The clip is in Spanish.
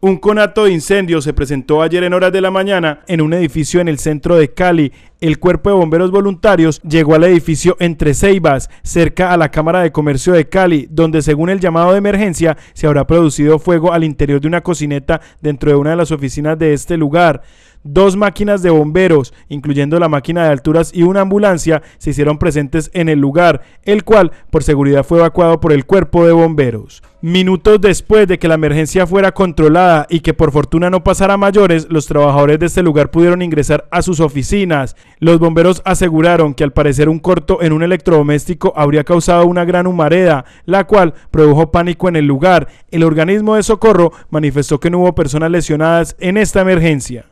Un conato de incendio se presentó ayer en horas de la mañana en un edificio en el centro de Cali. El cuerpo de bomberos voluntarios llegó al edificio Entre Ceibas, cerca a la Cámara de Comercio de Cali, donde según el llamado de emergencia se habrá producido fuego al interior de una cocineta dentro de una de las oficinas de este lugar. Dos máquinas de bomberos, incluyendo la máquina de alturas y una ambulancia, se hicieron presentes en el lugar, el cual por seguridad fue evacuado por el cuerpo de bomberos. Minutos después de que la emergencia fuera controlada y que por fortuna no pasara mayores, los trabajadores de este lugar pudieron ingresar a sus oficinas. Los bomberos aseguraron que al parecer un corto en un electrodoméstico habría causado una gran humareda, la cual produjo pánico en el lugar. El organismo de socorro manifestó que no hubo personas lesionadas en esta emergencia.